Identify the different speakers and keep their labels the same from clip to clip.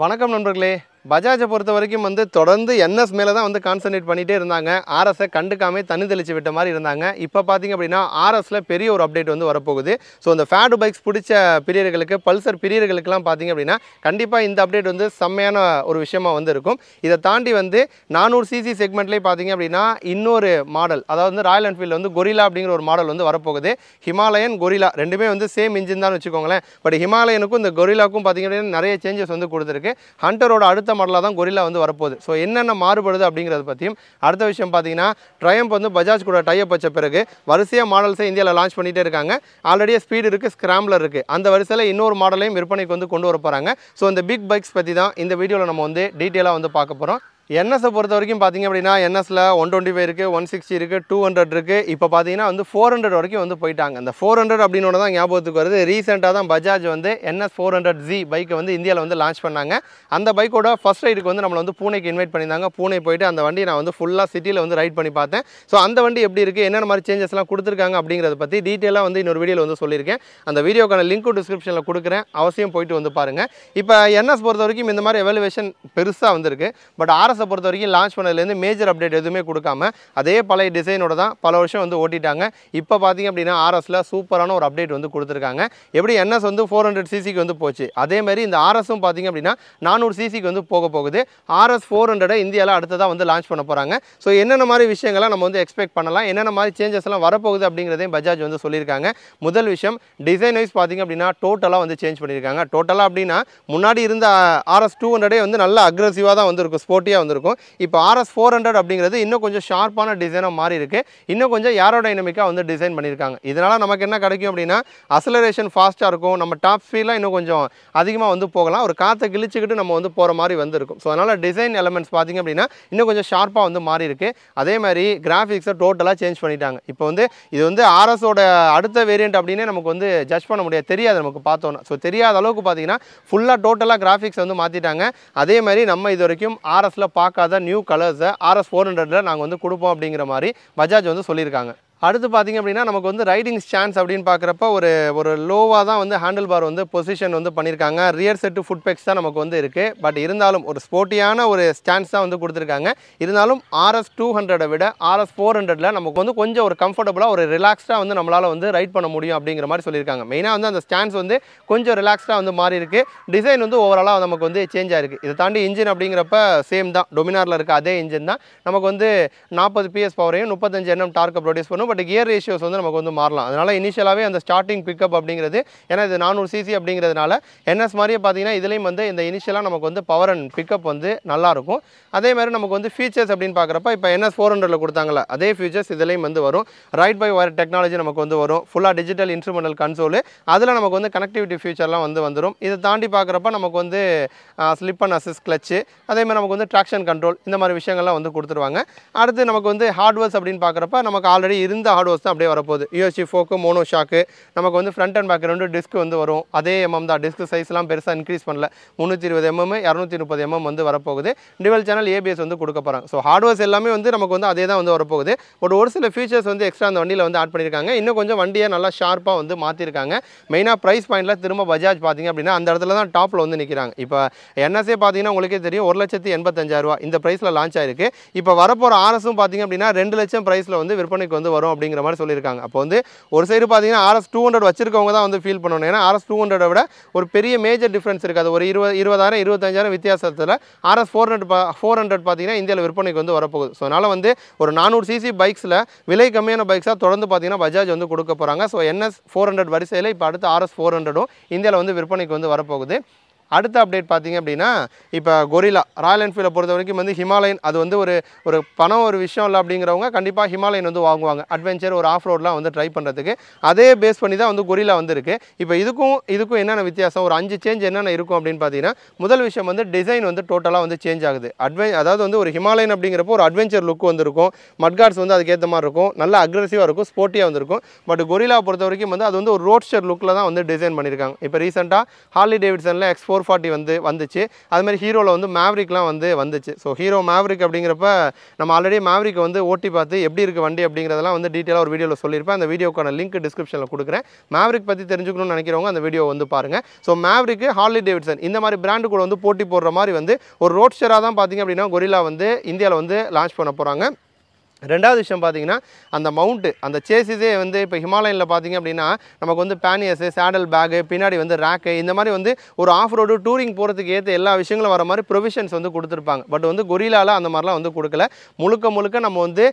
Speaker 1: வணக்கம் நண்பர்களே பஜாஜை பொறுத்த வரைக்கும் வந்து தொடர்ந்து என்எஸ் மேலே தான் வந்து கான்சன்ட்ரேட் பண்ணிகிட்டே இருந்தாங்க ஆர்எஸை கண்டுக்காமே தண்ணி தெளிச்சு விட்ட மாதிரி இருந்தாங்க இப்போ பார்த்திங்க அப்படின்னா ஆர்எஸில் பெரிய ஒரு அப்டேட் வந்து வரப்போகுது ஸோ இந்த ஃபேடு பைக்ஸ் பிடிச்ச பிரியர்களுக்கு பல்சர் பிரியர்களுக்கெல்லாம் பார்த்திங்க அப்படின்னா கண்டிப்பாக இந்த அப்டேட் வந்து செம்மையான ஒரு விஷயமா வந்து இருக்கும் இதை தாண்டி வந்து நானூறு சிசி செக்மெண்ட்லேயே பார்த்திங்க அப்படின்னா இன்னொரு மாடல் அதாவது வந்து ராயல் என்ஃபீல்டு வந்து கொரிலா அப்படிங்கிற ஒரு மாடல் வந்து வரப்போகுது ஹிமாலயன் கொரிலா ரெண்டுமே வந்து சேம் இன்ஜின் தான் வச்சுக்கோங்களேன் பட் ஹிமாலயனுக்கும் இந்த கொரிலாக்கும் பார்த்திங்க அப்படின்னா நிறைய சேஞ்சஸ் வந்து கொடுத்துருக்கு ஹண்டரோட அடுத்த மாடலாக தான் கொரில்லா வந்து வரப்போகுது ஸோ என்னென்ன மாறுபடுது அப்படிங்கிறத பற்றியும் அடுத்த விஷயம் பார்த்தீங்கன்னா ட்ரையம்ப் வந்து பஜாஜ் கூட டைப் வச்ச பிறகு வரிசையாக மாடல்ஸை இந்தியாவில் லான்ச் பண்ணிகிட்டே இருக்காங்க ஆல்ரெடியே ஸ்பீடு இருக்குது ஸ்க்ராம்லர் இருக்குது அந்த வரிசையில் இன்னொரு மாடலையும் விற்பனைக்கு வந்து கொண்டு வர போகிறாங்க ஸோ இந்த பிக் பைக்ஸ் பற்றி தான் இந்த வீடியோவில் நம்ம வந்து டீட்டெயிலாக வந்து பார்க்க போகிறோம் என்எஸை பொறுத்த வரைக்கும் பார்த்திங்க அப்படின்னா என்எஸில் ஒன் டுவெண்ட்டி ஃபைவ் இருக்குது ஒன் சிக்ஸ்டி இருக்குது டூ ஹண்ட்ரட் இருக்குது இப்போ பார்த்தீங்கன்னா வந்து ஃபோர் ஹண்ட்ரட் வரைக்கும் வந்து போயிட்டாங்க அந்த ஃபோர் ஹண்ட்ரட் அப்படின்னு தான் ஞாபகத்துக்கு வருது ரீசெண்டாக தான் பஜாஜ் வந்து என்எஸ் ஃபோர் ஹண்ட்ரட் ஜி பைக்கை வந்து இந்தியாவில் வந்து லான்ச் பண்ணாங்க அந்த பைக்கோட ஃபஸ்ட் ரைடுக்கு வந்து நம்மளை வந்து பூனைக்கு இன்வைட் பண்ணியிருந்தாங்க பூனை போயிட்டு அந்த வண்டி நான் வந்து ஃபுல்லாக சிட்டியில் வந்து ரைட் பண்ணி பார்த்தேன் ஸோ அந்த வண்டி எப்படி இருக்குது என்னென்ன மாதிரி சேஞ்சஸ்லாம் கொடுத்துருக்காங்க அப்படிங்கிறத பற்றி டீட்டெயிலாக வந்து இன்னொரு வீடியோவில் வந்து சொல்லியிருக்கேன் அந்த வீடியோக்கான லிங்க்கும் டிஸ்கிரிப்ஷனில் கொடுக்குறேன் அவசியம் போயிட்டு வந்து பாருங்கள் இப்போ என்எஸ் பொறுத்த வரைக்கும் இந்த மாதிரி எவலுவேஷன் பெருசாக வந்திருக்கு பட் ஆர் மெட்டாஸை பொறுத்த வரைக்கும் லான்ச் பண்ணதுலேருந்து மேஜர் அப்டேட் எதுவுமே கொடுக்காம அதே பழைய டிசைனோட தான் பல வருஷம் வந்து ஓட்டிட்டாங்க இப்போ பார்த்தீங்க அப்படின்னா ஆர்எஸில் சூப்பரான ஒரு அப்டேட் வந்து கொடுத்துருக்காங்க எப்படி என்எஸ் வந்து ஃபோர் ஹண்ட்ரட் சிசிக்கு வந்து போச்சு அதேமாதிரி இந்த ஆர்எஸும் பார்த்தீங்க அப்படின்னா நானூறு சிசிக்கு வந்து போக போகுது ஆர்எஸ் ஃபோர் ஹண்ட்ரடை இந்தியாவில் அடுத்ததாக வந்து லான்ச் பண்ண போகிறாங்க ஸோ என்னென்ன மாதிரி விஷயங்கள்லாம் நம்ம வந்து எக்ஸ்பெக்ட் பண்ணலாம் என்னென்ன மாதிரி சேஞ்சஸ்லாம் வரப்போகுது அப்படிங்கிறதையும் பஜாஜ் வந்து சொல்லியிருக்காங்க முதல் விஷயம் டிசைன் வைஸ் பார்த்திங்க அப்படின்னா டோட்டலாக வந்து சேஞ்ச் பண்ணியிருக்காங்க டோட்டலாக அப்படின்னா முன்னாடி இருந்த ஆர்எஸ் டூ ஹண்ட்ரடே வந்து நல்லா அக்ரஸிவாக தான் வந்து இருக்கும் ஸ்போர்ட்டியாக வந்திருக்கும் இப்போ ஆர்எஸ் ஃபோர் ஹண்ட்ரட் அப்படிங்கிறது இன்னும் கொஞ்சம் ஷார்ப்பான டிசைனாக மாறி இருக்குது இன்னும் கொஞ்சம் ஏரோ டைனமிக்காக வந்து டிசைன் பண்ணியிருக்காங்க இதனால் நமக்கு என்ன கிடைக்கும் அப்படின்னா அசலரேஷன் ஃபாஸ்ட்டாக இருக்கும் நம்ம டாப் ஸ்பீடெலாம் இன்னும் கொஞ்சம் அதிகமாக வந்து போகலாம் ஒரு காற்றை கிழிச்சிக்கிட்டு நம்ம வந்து போகிற மாதிரி வந்துருக்கும் ஸோ அதனால் டிசைன் எலமெண்ட்ஸ் பார்த்திங்க அப்படின்னா இன்னும் கொஞ்சம் ஷார்ப்பாக வந்து மாறி இருக்குது அதே மாதிரி கிராஃபிக்ஸை டோட்டலாக சேஞ்ச் பண்ணிட்டாங்க இப்போ வந்து இது வந்து ஆர்எஸோட அடுத்த வேரியண்ட் அப்படின்னே நமக்கு வந்து ஜட்ஜ் பண்ண முடியாது தெரியாது நமக்கு பார்த்தோன்னா ஸோ தெரியாத அளவுக்கு பார்த்தீங்கன்னா ஃபுல்லாக டோட்டலாக கிராஃபிக்ஸ் வந்து மாற்றிட்டாங்க அதே மாதிரி நம்ம இது வரைக்கும் ஆர்எஸில் பார்க்காத நியூ கலர்ஸை ஆர்எஸ் ஃபோர் ஹண்ட்ரடில் நாங்கள் வந்து கொடுப்போம் அப்படிங்கிற மாதிரி பஜாஜ் வந்து சொல்லியிருக்காங்க அடுத்து பார்த்திங்க அப்படின்னா நமக்கு வந்து ரைடிங் சான்ஸ் அப்படின்னு பார்க்குறப்ப ஒரு ஒரு லோவாக தான் வந்து ஹேண்டில் பார் வந்து பொசிஷன் வந்து பண்ணியிருக்காங்க ரியர் செட்டு ஃபுட் பேக்ஸ் தான் நமக்கு வந்து இருக்குது பட் இருந்தாலும் ஒரு ஸ்போர்ட்டியான ஒரு ஸ்டாண்ட்ஸ் தான் வந்து கொடுத்துருக்காங்க இருந்தாலும் ஆர்எஸ் டூ ஹண்ட்ரடை விட ஆர்எஸ் ஃபோர் ஹண்ட்ரடில் நமக்கு வந்து கொஞ்சம் ஒரு கம்ஃபர்டபுளாக ஒரு ரிலாக்ஸ்டாக வந்து நம்மளால் வந்து ரைட் பண்ண முடியும் அப்படிங்கிற மாதிரி சொல்லியிருக்காங்க மெயினாக வந்து அந்த ஸ்டாண்ட்ஸ் வந்து கொஞ்சம் ரிலாக்ஸ்டாக வந்து மாறி இருக்குது டிசைன் வந்து ஓவராலாக நமக்கு வந்து சேஞ்ச் ஆகிருக்கு இதை தாண்டி இன்ஜின் அப்படிங்கிறப்ப சேம் தான் டொமினாரில் இருக்க அதே இன்ஜின் தான் நமக்கு வந்து நாற்பது பிஎஸ் பவரையும் முப்பத்தஞ்சு என்எம் டார்க்கை ப்ரொடியூஸ் பண்ணும் வரும் பட் கியர் ரேஷியோஸ் வந்து நமக்கு வந்து மாறலாம் அதனால் இனிஷியலாகவே அந்த ஸ்டார்டிங் பிக்கப் அப்படிங்கிறது ஏன்னா இது நானூறு சிசி அப்படிங்கிறதுனால என்எஸ் மாதிரியே பார்த்தீங்கன்னா இதுலேயும் வந்து இந்த இனிஷியலாக நமக்கு வந்து பவர் அண்ட் பிக்கப் வந்து நல்லாயிருக்கும் அதே மாதிரி நமக்கு வந்து ஃபீச்சர்ஸ் அப்படின்னு பார்க்குறப்ப இப்போ என்எஸ் ஃபோர் ஹண்ட்ரடில் கொடுத்தாங்கள அதே ஃபீச்சர்ஸ் இதுலேயும் வந்து வரும் ரைட் பை வயர் டெக்னாலஜி நமக்கு வந்து வரும் ஃபுல்லாக டிஜிட்டல் இன்ஸ்ட்ருமெண்டல் கன்சோல் அதில் நமக்கு வந்து கனெக்டிவிட்டி ஃபியூச்சர்லாம் வந்து வந்துடும் இதை தாண்டி பார்க்குறப்ப நமக்கு வந்து ஸ்லிப் அண்ட் அசிஸ் கிளச்சு அதேமாதிரி நமக்கு வந்து ட்ராக்ஷன் கண்ட்ரோல் இந்த மாதிரி விஷயங்கள்லாம் வந்து கொடுத்துருவாங்க அடுத்து நமக்கு வந்து ஹார்ட்வேர்ஸ் அப்படின்னு பார்க்குறப்ப நமக்கு ஆல்ரெடி இருந்து இருந்த ஹார்ட் தான் அப்படியே வரப்போகுது யூஎஸ்சி ஃபோக்கு மோனோ ஷாக்கு நமக்கு வந்து ஃப்ரண்ட் அண்ட் பேக் ரெண்டு டிஸ்க் வந்து வரும் அதே எம்எம் தான் டிஸ்க் சைஸ்லாம் பெருசாக இன்க்ரீஸ் பண்ணல முந்நூற்றி இருபது எம்எம் இரநூத்தி முப்பது எம்எம் வந்து வரப்போகுது டிவல் சேனல் ஏபிஎஸ் வந்து கொடுக்க போகிறாங்க ஸோ ஹார்ட் எல்லாமே வந்து நமக்கு வந்து அதே தான் வந்து வரப்போகுது பட் ஒரு சில ஃபீச்சர்ஸ் வந்து எக்ஸ்ட்ரா அந்த வண்டியில் வந்து ஆட் பண்ணியிருக்காங்க இன்னும் கொஞ்சம் வண்டியை நல்லா ஷார்ப்பாக வந்து மாற்றிருக்காங்க மெயினாக ப்ரைஸ் பாயிண்டில் திரும்ப பஜாஜ் பார்த்திங்க அப்படின்னா அந்த இடத்துல தான் டாப்பில் வந்து நிற்கிறாங்க இப்போ என்எஸ்ஏ பார்த்தீங்கன்னா உங்களுக்கே தெரியும் ஒரு லட்சத்தி ரூபா இந்த ப்ரைஸில் லான்ச் ஆயிருக்கு இப்போ வரப்போகிற ஆர்எஸும் பார்த்திங்க அப்படின்னா ரெண்டு லட்சம் ப்ரைஸில் வந்து விற்பனைக்கு வந்து வரும் வரும் அப்படிங்கிற மாதிரி சொல்லியிருக்காங்க அப்போ வந்து ஒரு சைடு பார்த்தீங்கன்னா ஆர்எஸ் டூ ஹண்ட்ரட் வச்சிருக்கவங்க தான் வந்து ஃபீல் பண்ணணும் ஏன்னா ஆர்எஸ் டூ ஹண்ட்ரட் விட ஒரு பெரிய மேஜர் டிஃப்ரென்ஸ் இருக்காது ஒரு இருபது இருபதாயிரம் இருபத்தஞ்சாயிரம் வித்தியாசத்தில் RS four hundred four hundred பார்த்தீங்கன்னா இந்தியாவில் விற்பனைக்கு வந்து வரப்போகுது ஸோ அதனால் வந்து ஒரு நானூறு சிசி பைக்ஸில் விலை கம்மியான பைக்ஸாக தொடர்ந்து பார்த்தீங்கன்னா பஜாஜ் வந்து கொடுக்க போகிறாங்க ஸோ என்எஸ் ஃபோர் ஹண்ட்ரட் வரிசையில் இப்போ அடுத்து ஆர்எஸ் ஃபோர் ஹண்ட்ரடும் இந்தியாவில் வந்து விற்பனைக்கு வந்து வரப்போகுது அடுத்த அப்டேட் பார்த்தீங்க அப்படின்னா இப்போ கொரிலா ராயல் என்ஃபீல்டை பொறுத்த வரைக்கும் வந்து ஹிமாலயன் அது வந்து ஒரு ஒரு பணம் ஒரு விஷயம் இல்லை அப்படிங்கிறவங்க கண்டிப்பாக ஹிமாலயன் வந்து வாங்குவாங்க அட்வென்ச்சர் ஒரு ஆஃப் ரோட்லாம் வந்து ட்ரை பண்ணுறதுக்கு அதே பேஸ் பண்ணி தான் வந்து கொரிலா வந்துருக்கு இப்போ இதுக்கும் இதுக்கும் என்னென்ன வித்தியாசம் ஒரு அஞ்சு சேஞ்ச் என்னென்ன இருக்கும் அப்படின்னு பார்த்தீங்கன்னா முதல் விஷயம் வந்து டிசைன் வந்து டோட்டலாக வந்து சேஞ்ச் ஆகுது அட்வென் அதாவது வந்து ஒரு ஹிமாலயன் அப்படிங்கிறப்போ ஒரு அட்வென்ச்சர் லுக் வந்துருக்கும் மட்கார்ட்ஸ் வந்து அதுக்கேற்ற மாதிரி இருக்கும் நல்லா அக்ரெசிவாக இருக்கும் ஸ்போர்ட்டியாக வந்திருக்கும் பட் கொரிலா பொறுத்த வரைக்கும் வந்து அது வந்து ஒரு ரோட்ஸ்டர் லுக்கில் தான் வந்து டிசைன் பண்ணியிருக்காங்க இப்போ ரீசெண்டாக ஹார்லி டேவிட்சனில் எக்ஸ்போ ஃபோர் ஃபார்ட்டி வந்து வந்துச்சு அதுமாதிரி ஹீரோவில் வந்து மேவ்ரிக்லாம் வந்து வந்துச்சு ஸோ ஹீரோ மேவ்ரிக் அப்படிங்கிறப்ப நம்ம ஆல்ரெடி மேவ்ரிக் வந்து ஓட்டி பார்த்து எப்படி இருக்குது வண்டி அப்படிங்கிறதெல்லாம் வந்து டீட்டெயிலாக ஒரு வீடியோவில் சொல்லியிருப்பேன் அந்த வீடியோக்கான லிங்க் டிஸ்கிரிப்ஷனில் கொடுக்குறேன் மேவ்ரிக் பற்றி தெரிஞ்சுக்கணும்னு நினைக்கிறவங்க அந்த வீடியோ வந்து பாருங்கள் ஸோ மேவ்ரிக்கு ஹார்லி டேவிட்சன் இந்த மாதிரி பிராண்டு கூட வந்து போட்டி போடுற மாதிரி வந்து ஒரு ரோட்ஸ்டராக தான் பார்த்திங்க அப்படின்னா கொரிலா வந்து இந்தியாவில் வந்து லான்ச் பண்ண போகிறாங்க ரெண்டாவது விஷயம் பார்த்தீங்கன்னா அந்த மவுண்ட்டு அந்த சேசிஸே வந்து இப்போ ஹிமாலயனில் பார்த்தீங்க அப்படின்னா நமக்கு வந்து பேனியஸு சேடல் பேகு பின்னாடி வந்து ரேக்கு இந்த மாதிரி வந்து ஒரு ஆஃப் ரோடு டூரிங் போகிறதுக்கு ஏற்ற எல்லா விஷயங்களும் வர மாதிரி ப்ரொவிஷன்ஸ் வந்து கொடுத்துருப்பாங்க பட் வந்து கொரிலாவில் அந்த மாதிரிலாம் வந்து கொடுக்கல முழுக்க முழுக்க நம்ம வந்து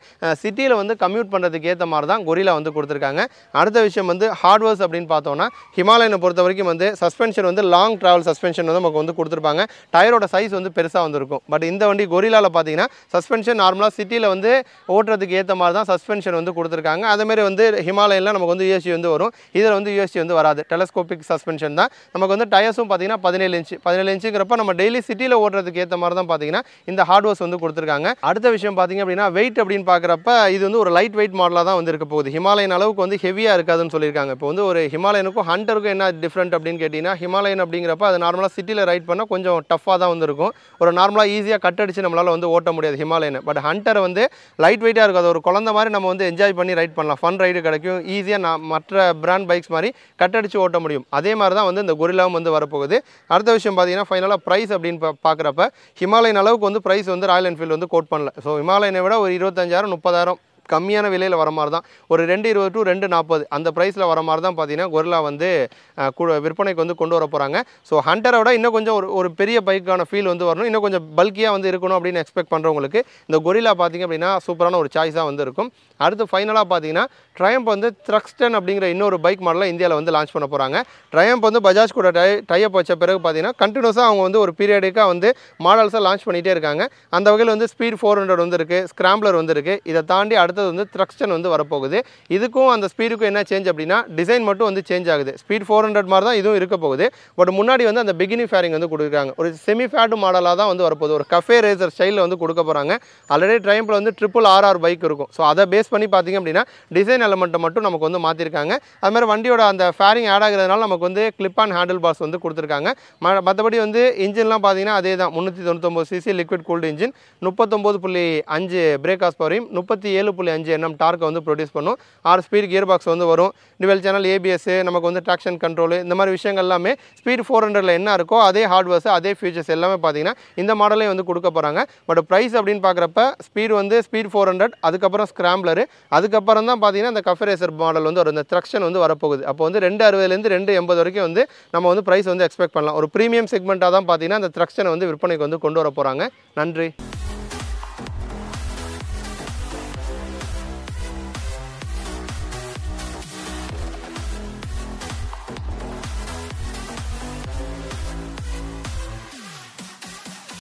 Speaker 1: சிட்டியில் வந்து கம்யூட் பண்ணுறதுக்கு ஏற்ற மாதிரி தான் கொரிலா வந்து கொடுத்துருக்காங்க அடுத்த விஷயம் வந்து ஹார்ட்வேர்ஸ் அப்படின்னு பார்த்தோன்னா ஹிமாலயனை பொறுத்த வரைக்கும் வந்து சஸ்பென்ஷன் வந்து லாங் ட்ராவல் சஸ்பென்ஷன் வந்து நமக்கு வந்து கொடுத்துருப்பாங்க டயரோட சைஸ் வந்து பெருசாக வந்துருக்கும் பட் இந்த வண்டி கொரிலாவில் பார்த்தீங்கன்னா சஸ்பென்ஷன் நார்மலாக சிட்டியில் வந்து ஓட்டுறதுக்கு ஏற்ற மாதிரி தான் சஸ்பென்ஷன் வந்து கொடுத்துருக்காங்க அதேமாதிரி வந்து ஹிமாலயனில் நமக்கு வந்து யூஎஸ்சி வந்து வரும் இதில் வந்து யூஎஸ்சி வந்து வராது டெலஸ்கோபிக் சஸ்பென்ஷன் தான் நமக்கு வந்து டயர்ஸும் பார்த்திங்கன்னா பதினேழு இன்ச்சு பதினேழு இன்ச்சுங்கிறப்ப நம்ம டெய்லி சிட்டியில் ஓட்டுறதுக்கு ஏற்ற மாதிரி தான் பார்த்திங்கன்னா இந்த ஹார்ட்வேர்ஸ் வந்து கொடுத்துருக்காங்க அடுத்த விஷயம் பார்த்திங்க அப்படின்னா வெயிட் அப்படின்னு பார்க்குறப்ப இது வந்து ஒரு லைட் வெயிட் மாடலாக தான் வந்து இருக்க போகுது ஹிமாலயன் அளவுக்கு வந்து ஹெவியாக இருக்காதுன்னு சொல்லியிருக்காங்க இப்போ வந்து ஒரு ஹிமாலயனுக்கும் ஹண்டருக்கும் என்ன டிஃப்ரெண்ட் அப்படின்னு கேட்டிங்கன்னா ஹிமாலயன் அப்படிங்கிறப்ப அது நார்மலாக சிட்டியில் ரைட் பண்ணால் கொஞ்சம் டஃப்பாக தான் வந்து இருக்கும் ஒரு நார்மலாக ஈஸியாக கட் அடித்து நம்மளால் வந்து ஓட்ட முடியாது ஹிமாலயன் பட் ஹண்டர் வந்து லைட் லைட் வெயிட்டாக இருக்கும் அது ஒரு குழந்த மாதிரி நம்ம வந்து என்ஜாய் பண்ணி ரைட் பண்ணலாம் ஃபன் ரைடு கிடைக்கும் ஈஸியாக நான் மற்ற பிராண்ட் பைக்ஸ் மாதிரி கட் அடித்து ஓட்ட முடியும் அதே மாதிரி தான் வந்து இந்த குரிலாவும் வந்து வரப்போகுது அடுத்த விஷயம் பார்த்திங்கன்னா ஃபைனலாக ப்ரைஸ் அப்படின்னு பார்க்குறப்ப ஹிமாலயன் அளவுக்கு வந்து ப்ரைஸ் வந்து ராயல் என்ஃபீல்டு வந்து கோட் பண்ணல ஸோ ஹிமாலயனை விட ஒரு இருபத்தஞ்சாயிரம் முப்பதாயிரம் கம்மியான விலையில் வர மாதிரி தான் ஒரு ரெண்டு இருபது டு ரெண்டு நாற்பது அந்த ப்ரைஸில் வர மாதிரி தான் பார்த்தீங்கன்னா கொரிலா வந்து விற்பனைக்கு வந்து கொண்டு வர போகிறாங்க ஸோ ஹண்டரை விட இன்னும் கொஞ்சம் ஒரு ஒரு பெரிய பைக்கான ஃபீல் வந்து வரணும் இன்னும் கொஞ்சம் பல்கியாக வந்து இருக்கணும் அப்படின்னு எக்ஸ்பெக்ட் பண்ணுறவங்களுக்கு இந்த கொரிலா பார்த்திங்க அப்படின்னா சூப்பரான ஒரு சாய்ஸாக வந்து இருக்கும் அடுத்து ஃபைனலாக பார்த்தீங்கன்னா ட்ரயம்ப் வந்து த்ரக்ஸ்டன் அப்படிங்கிற இன்னொரு பைக் மாடலாக இந்தியாவில் வந்து லான்ச் பண்ண போகிறாங்க ட்ரயம்ப் வந்து பஜாஜ் கூட டை டைப் வச்ச பிறகு பார்த்தீங்கன்னா கண்டினியூஸாக அவங்க வந்து ஒரு பீரியடுக்காக வந்து மாடல்ஸாக லான்ச் பண்ணிகிட்டே இருக்காங்க அந்த வகையில் வந்து ஸ்பீட் ஃபோர் ஹண்ட்ரட் வந்து இருக்குது ஸ்க்ராம்பிளர் வந்து இருக்குது இதை தாண்டி அடுத்து அடுத்தது வந்து த்ரக்ஸ்டன் வந்து வரப்போகுது இதுக்கும் அந்த ஸ்பீடுக்கும் என்ன சேஞ்ச் அப்படின்னா டிசைன் மட்டும் வந்து சேஞ்ச் ஆகுது ஸ்பீட் ஃபோர் ஹண்ட்ரட் மாதிரி தான் இதுவும் இருக்க போகுது பட் முன்னாடி வந்து அந்த பிகினி ஃபேரிங் வந்து கொடுக்குறாங்க ஒரு செமி ஃபேடு மாடலாக தான் வந்து வரப்போகுது ஒரு கஃபே ரேசர் ஸ்டைலில் வந்து கொடுக்க போகிறாங்க ஆல்ரெடி ட்ரைம்பில் வந்து ட்ரிபிள் ஆர்ஆர் பைக் இருக்கும் ஸோ அதை பேஸ் பண்ணி பார்த்திங்க அப்படின்னா டிசைன் எலமெண்ட்டை மட்டும் நமக்கு வந்து மாற்றிருக்காங்க அது மாதிரி வண்டியோட அந்த ஃபேரிங் ஆட் ஆகிறதுனால நமக்கு வந்து கிளிப் ஆன் ஹேண்டில் பாஸ் வந்து கொடுத்துருக்காங்க மற்றபடி வந்து இன்ஜின்லாம் பார்த்தீங்கன்னா அதே தான் முந்நூற்றி தொண்ணூற்றொம்பது சிசி லிக்விட் கூல்டு இன்ஜின் முப்பத்தொம்போது புள்ளி அஞ்சு பிரேக் ஆஸ் பவரையும் முப்பத்தி ஏழு புள்ளி புள்ளி அஞ்சு என்எம் டார்க்கை வந்து ப்ரொடியூஸ் பண்ணும் ஆறு ஸ்பீட் கியர் பாக்ஸ் வந்து வரும் டிவெல் சேனல் ஏபிஎஸ் நமக்கு வந்து ட்ராக்ஷன் கண்ட்ரோல் இந்த மாதிரி விஷயங்கள் எல்லாமே ஸ்பீட் ஃபோர் என்ன இருக்கோ அதே ஹார்ட்வேர்ஸ் அதே ஃபியூச்சர்ஸ் எல்லாமே பார்த்தீங்கன்னா இந்த மாடலையும் வந்து கொடுக்க போகிறாங்க பட் ப்ரைஸ் அப்படின்னு பார்க்குறப்ப ஸ்பீட் வந்து ஸ்பீட் ஃபோர் ஹண்ட்ரட் அதுக்கப்புறம் ஸ்கிராம்பிளர் அதுக்கப்புறம் தான் பார்த்தீங்கன்னா இந்த கஃபரேசர் மாடல் வந்து ஒரு இந்த ட்ரக்ஷன் வந்து வரப்போகுது அப்போ வந்து ரெண்டு அறுபதுலேருந்து ரெண்டு எண்பது வரைக்கும் வந்து நம்ம வந்து ப்ரைஸ் வந்து எக்ஸ்பெக்ட் பண்ணலாம் ஒரு ப்ரீமியம் செக்மெண்ட்டாக தான் பார்த்தீங்கன்னா அந்த ட்ரக்ஷனை வந்து விற்பனைக்கு வந்து கொண்டு வர போகிறாங்க நன்றி